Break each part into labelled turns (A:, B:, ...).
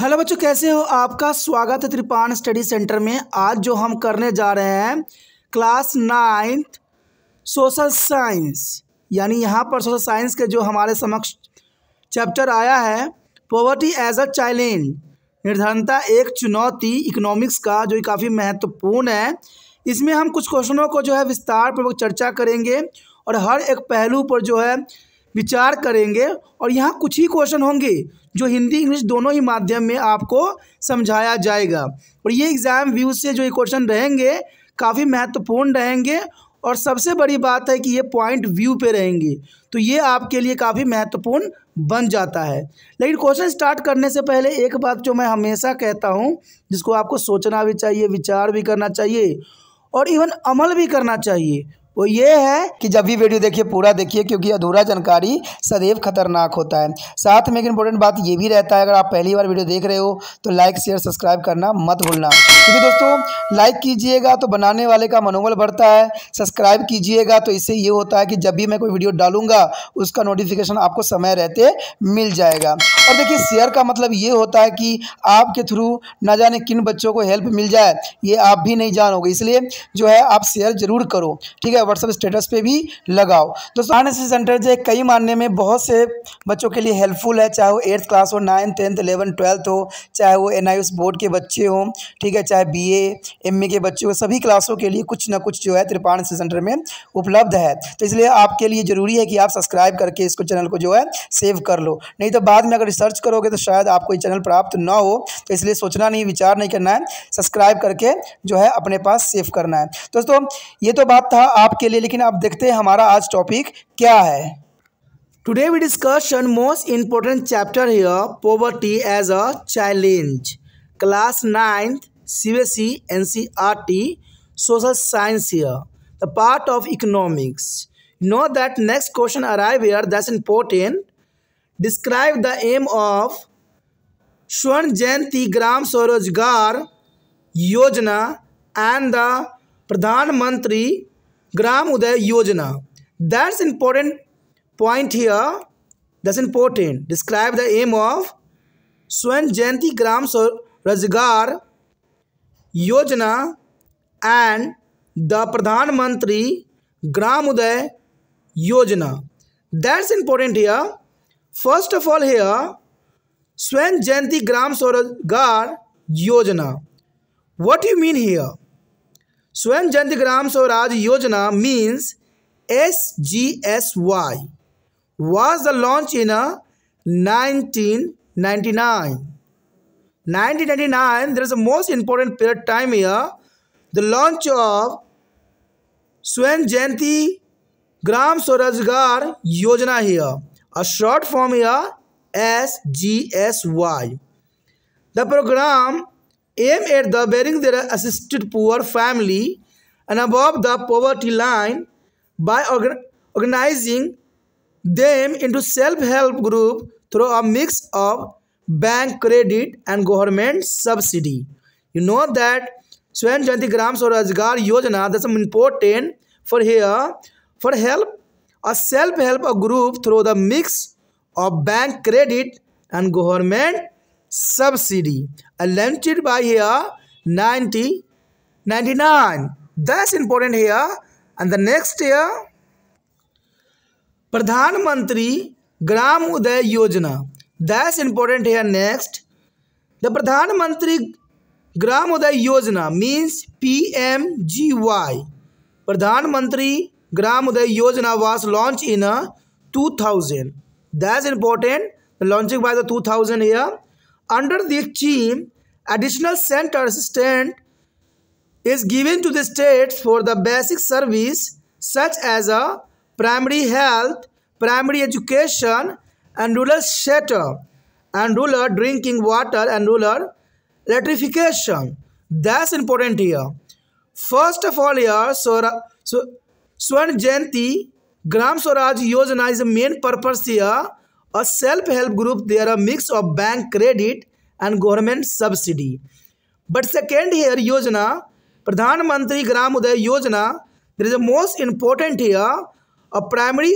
A: Hello बच्चों कैसे हो आपका स्वागत है त्रिपान स्टडी सेंटर में आज जो हम करने जा रहे हैं क्लास नाइन्थ सोशल साइंस यानी यहाँ पर सोशल साइंस के जो हमारे समक्ष चैप्टर आया है पॉवर्टी एज अ चैलेंज निर्धनता एक चुनौती इकोनॉमिक्स का जो काफ़ी महत्वपूर्ण है इसमें हम कुछ क्वेश्चनों को जो है विस्तार चर्चा करेंगे और हर एक पहलू पर जो है विचार करेंगे और यहाँ कुछ ही क्वेश्चन होंगे जो हिंदी इंग्लिश दोनों ही माध्यम में आपको समझाया जाएगा और ये एग्ज़ाम व्यूज से जो ये क्वेश्चन रहेंगे काफ़ी महत्वपूर्ण रहेंगे और सबसे बड़ी बात है कि ये पॉइंट व्यू पे रहेंगे तो ये आपके लिए काफ़ी महत्वपूर्ण बन जाता है लेकिन क्वेश्चन स्टार्ट करने से पहले एक बात जो मैं हमेशा कहता हूँ जिसको आपको सोचना भी चाहिए विचार भी करना चाहिए और इवन अमल भी करना चाहिए वो ये है कि जब भी वीडियो देखिए पूरा देखिए क्योंकि अधूरा जानकारी सदैव खतरनाक होता है साथ में एक इंपॉर्टेंट बात ये भी रहता है अगर आप पहली बार वीडियो देख रहे हो तो लाइक शेयर सब्सक्राइब करना मत भूलना क्योंकि दोस्तों लाइक कीजिएगा तो बनाने वाले का मनोबल बढ़ता है सब्सक्राइब कीजिएगा तो इससे ये होता है कि जब भी मैं कोई वीडियो डालूंगा उसका नोटिफिकेशन आपको समय रहते मिल जाएगा और देखिए शेयर का मतलब ये होता है कि आपके थ्रू ना जाने किन बच्चों को हेल्प मिल जाए ये आप भी नहीं जानोगे इसलिए जो है आप शेयर ज़रूर करो ठीक है व्हाट्सअप स्टेटस पर भी लगाओ दोस्तों फाइनेंस सेंटर जो कई मानने में बहुत से बच्चों के लिए हेल्पफुल है चाहे वो एट्थ क्लास हो नाइन्थ टेंथ इलेवन ट्वेल्थ हो चाहे वो एन बोर्ड के बच्चे हों ठीक है चाहे बी एम के बच्चों सभी क्लासों के लिए कुछ ना कुछ जो है त्रिपाण सेंटर में उपलब्ध है तो इसलिए आपके लिए ज़रूरी है कि आप सब्सक्राइब करके इसको चैनल को जो है सेव कर लो नहीं तो बाद में अगर रिसर्च करोगे तो शायद आपको ये चैनल प्राप्त ना हो तो इसलिए सोचना नहीं विचार नहीं करना है सब्सक्राइब करके जो है अपने पास सेव करना है दोस्तों ये तो बात था आपके लिए लेकिन आप देखते हैं हमारा आज टॉपिक क्या है today we discussion most most chapter chapter here poverty as a challenge class CBSE R T social science the the part of economics no that next question arrive here that's important describe the aim of Swarna Jayanti Gram Swarozgar योजना and the प्रधानमंत्री Gram Uday Yojana that's important point here that's important describe the aim of Swarna Jayanti Gram Swarozgar योजना and the प्रधानमंत्री Gram Uday Yojana that's important here first of all here स्वयं जयंती ग्राम स्वरोजगार योजना what you mean hair स्वयं Jayanti Gram Swaraj Yojana means S G S Y was the launch in nineteen ninety nine 1999, there is a most important period time here. The launch of Swan Jayanti Gram Swarajgar Yojana here. A short form here, SGSY. The program aimed at the bearing their assisted poor family and above the poverty line by organizing them into self-help group through a mix of bank credit and government subsidy you know that स्वयं Jayanti Gram Swarozgar Yojana this important for here for help a self help a group through the mix of bank credit and government subsidy अलेंटेड by here ninety ninety nine this important here and the next year Pradhan Mantri Gram Uday योजना That's important here next. The Pradhan Mantri Gram Uday Yojana means PMGY. Pradhan Mantri Gram Uday Yojana was launched in a uh, 2000. That's important. The launching by the 2000 here. Under this scheme, additional center assistant is given to the states for the basic service such as a uh, primary health, primary education, and rural shelter and rural drinking water and rural electrification. That's important here. First of all here, Swara, so, Swan Jayanti Gram Swaraj Yojana is the main purpose here. A self-help group, They are a mix of bank credit and government subsidy. But second here, Yojana, Pradhan Mantri Gram Uday Yojana, there is the most important here, a primary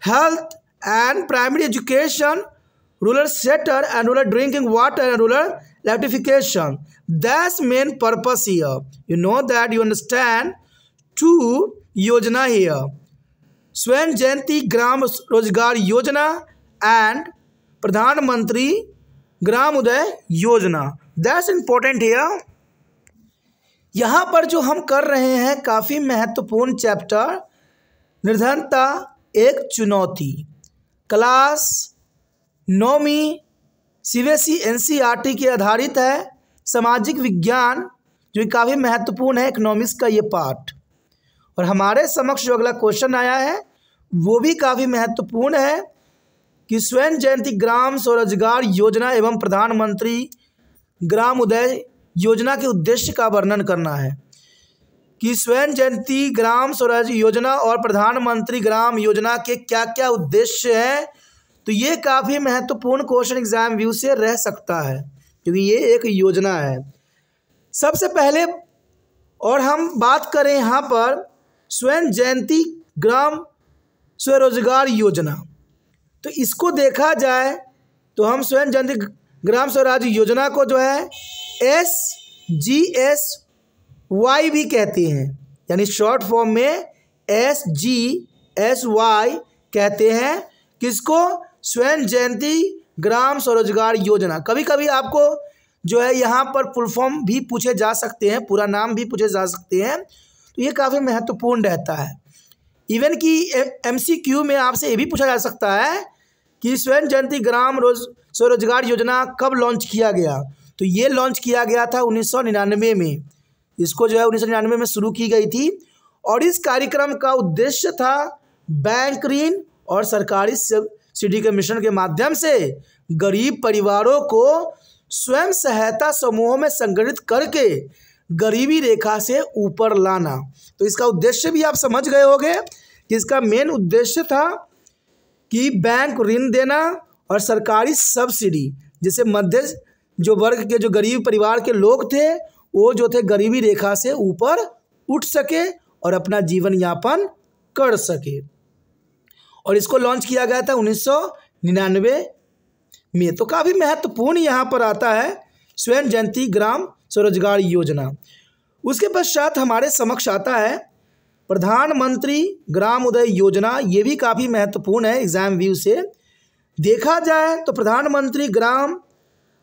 A: health and primary education rural sector and rural drinking water and rural electrification that main purpose here you know that you understand to Yojana here स्वयं जयंती ग्राम रोजगार योजना and प्रधानमंत्री Gram Uday Yojana that's important here यहाँ पर जो हम कर रहे हैं काफ़ी महत्वपूर्ण चैप्टर निर्धनता एक चुनौती क्लास नौवीं C B S E N C R T के आधारित है सामाजिक विज्ञान जो कि काफ़ी महत्वपूर्ण है इकोनॉमिक्स का ये पार्ट और हमारे समक्ष जो अगला क्वेश्चन आया है वो भी काफ़ी महत्वपूर्ण है कि स्वयं जयंती ग्राम स्वरोजगार योजना एवं प्रधानमंत्री ग्राम उदय योजना के उद्देश्य का वर्णन करना है कि स्वयं जयंती ग्राम स्वराज योजना और प्रधानमंत्री ग्राम योजना के क्या क्या उद्देश्य हैं तो ये काफ़ी महत्वपूर्ण क्वेश्चन एग्जाम व्यू से रह सकता है क्योंकि ये एक योजना है सबसे पहले और हम बात करें यहाँ पर स्वयं जयंती ग्राम स्वरोजगार योजना तो इसको देखा जाए तो हम स्वयं जयंती ग्राम स्वराज योजना को जो है एस जी एस वाई भी कहते हैं यानी शॉर्ट फॉर्म में एस जी एस वाई कहते हैं किसको स्वयं जयंती ग्राम स्वरोजगार योजना कभी कभी आपको जो है यहाँ पर फुल फॉर्म भी पूछे जा सकते हैं पूरा नाम भी पूछे जा सकते हैं तो ये काफ़ी महत्वपूर्ण रहता है इवन कि एम सी क्यू में आपसे ये भी पूछा जा सकता है कि स्वयं जयंती ग्राम रोज स्वरोजगार योजना कब लॉन्च किया गया तो ये लॉन्च किया गया था उन्नीस में इसको जो है उन्नीस में शुरू की गई थी और इस कार्यक्रम का उद्देश्य था बैंक ऋण और सरकारी सिटी मिशन के माध्यम से गरीब परिवारों को स्वयं सहायता समूहों में संगठित करके गरीबी रेखा से ऊपर लाना तो इसका उद्देश्य भी आप समझ गए होंगे कि इसका मेन उद्देश्य था कि बैंक ऋण देना और सरकारी सब्सिडी जैसे मध्य जो वर्ग के जो गरीब परिवार के लोग थे वो जो थे गरीबी रेखा से ऊपर उठ सके और अपना जीवन यापन कर सके और इसको लॉन्च किया गया था उन्नीस में तो काफ़ी महत्वपूर्ण यहाँ पर आता है स्वयं जयंती ग्राम स्वरोजगार योजना उसके पश्चात हमारे समक्ष आता है प्रधानमंत्री ग्राम उदय योजना ये भी काफ़ी महत्वपूर्ण है एग्जाम व्यू से देखा जाए तो प्रधानमंत्री ग्राम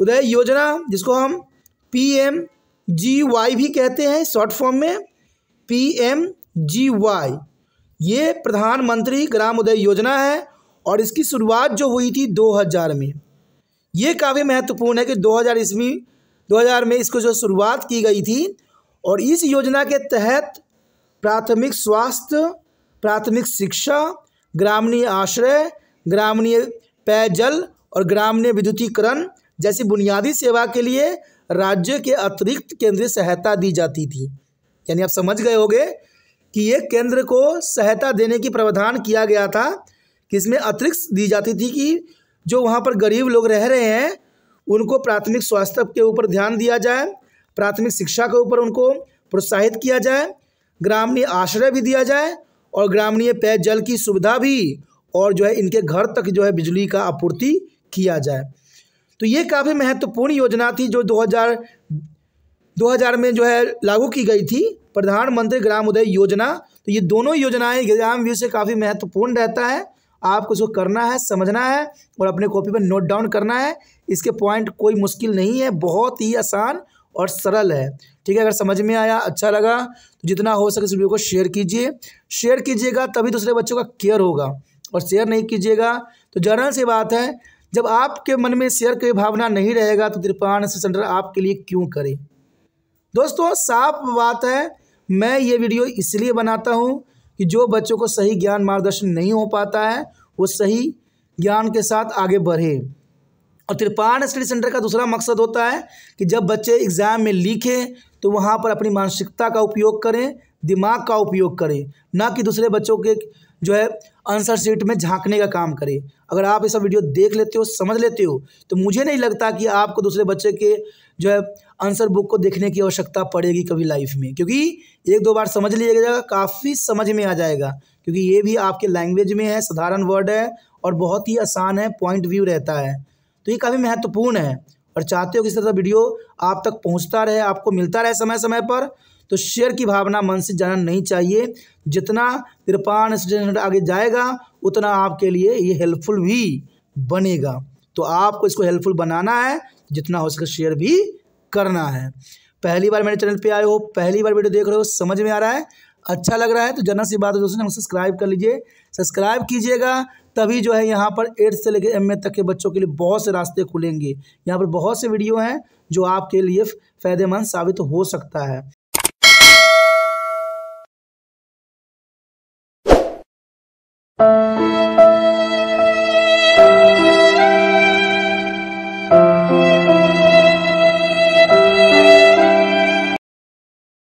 A: उदय योजना जिसको हम पीएम जी वाई भी कहते हैं शॉर्ट फॉर्म में पी एम जी वाई ये प्रधानमंत्री ग्राम उदय योजना है और इसकी शुरुआत जो हुई थी 2000 में ये काफ़ी महत्वपूर्ण है कि 2000 ईस्वी में इसको जो शुरुआत की गई थी और इस योजना के तहत प्राथमिक स्वास्थ्य प्राथमिक शिक्षा ग्रामीण आश्रय ग्रामीण पेयजल और ग्रामीण विद्युतीकरण जैसी बुनियादी सेवा के लिए राज्य के अतिरिक्त केंद्रीय सहायता दी जाती थी यानी आप समझ गए होगे कि ये केंद्र को सहायता देने की प्रावधान किया गया था कि इसमें अतिरिक्त दी जाती थी कि जो वहाँ पर गरीब लोग रह रहे हैं उनको प्राथमिक स्वास्थ्य के ऊपर ध्यान दिया जाए प्राथमिक शिक्षा के ऊपर उनको प्रोत्साहित किया जाए ग्रामीण आश्रय भी दिया जाए और ग्रामीण पेयजल की सुविधा भी और जो है इनके घर तक जो है बिजली का आपूर्ति किया जाए तो ये काफ़ी महत्वपूर्ण योजना थी जो 2000 2000 में जो है लागू की गई थी प्रधानमंत्री ग्राम उदय योजना तो ये दोनों योजनाएं ग्राम व्यू से काफ़ी महत्वपूर्ण रहता है आपको इसको करना है समझना है और अपने कॉपी पर नोट डाउन करना है इसके पॉइंट कोई मुश्किल नहीं है बहुत ही आसान और सरल है ठीक है अगर समझ में आया अच्छा लगा तो जितना हो सके इस वीडियो को शेयर कीजिए शेयर कीजिएगा तभी दूसरे बच्चों का केयर होगा और शेयर नहीं कीजिएगा तो जनरल सी बात है जब आपके मन में शेयर की भावना नहीं रहेगा तो कृपाण से सेंटर आपके लिए क्यों करे दोस्तों साफ बात है मैं ये वीडियो इसलिए बनाता हूँ कि जो बच्चों को सही ज्ञान मार्गदर्शन नहीं हो पाता है वो सही ज्ञान के साथ आगे बढ़े और त्रिपाण स्टडी सेंटर का दूसरा मकसद होता है कि जब बच्चे एग्ज़ाम में लिखें तो वहाँ पर अपनी मानसिकता का उपयोग करें दिमाग का उपयोग करें ना कि दूसरे बच्चों के जो है आंसर शीट में झांकने का काम करे अगर आप ऐसा वीडियो देख लेते हो समझ लेते हो तो मुझे नहीं लगता कि आपको दूसरे बच्चे के जो है आंसर बुक को देखने की आवश्यकता पड़ेगी कभी लाइफ में क्योंकि एक दो बार समझ लिया जाएगा काफ़ी समझ में आ जाएगा क्योंकि ये भी आपके लैंग्वेज में है साधारण वर्ड है और बहुत ही आसान है पॉइंट व्यू रहता है तो ये काफ़ी महत्वपूर्ण है और चाहते हो किसी तरह वीडियो आप तक पहुँचता रहे आपको मिलता रहे समय समय पर तो शेयर की भावना मन से जाना नहीं चाहिए जितना कृपाण स्टूडेंट आगे जाएगा उतना आपके लिए ये हेल्पफुल भी बनेगा तो आपको इसको हेल्पफुल बनाना है जितना हो सके शेयर भी करना है पहली बार मेरे चैनल पे आए हो पहली बार वीडियो देख रहे हो समझ में आ रहा है अच्छा लग रहा है तो जनरल सी बात है दोस्तों सब्सक्राइब कर लीजिए सब्सक्राइब कीजिएगा तभी जो है यहाँ पर एट्थ से लेकर एम तक के बच्चों के लिए बहुत से रास्ते खुलेंगे यहाँ पर बहुत से वीडियो हैं जो आपके लिए फ़ायदेमंद साबित हो सकता है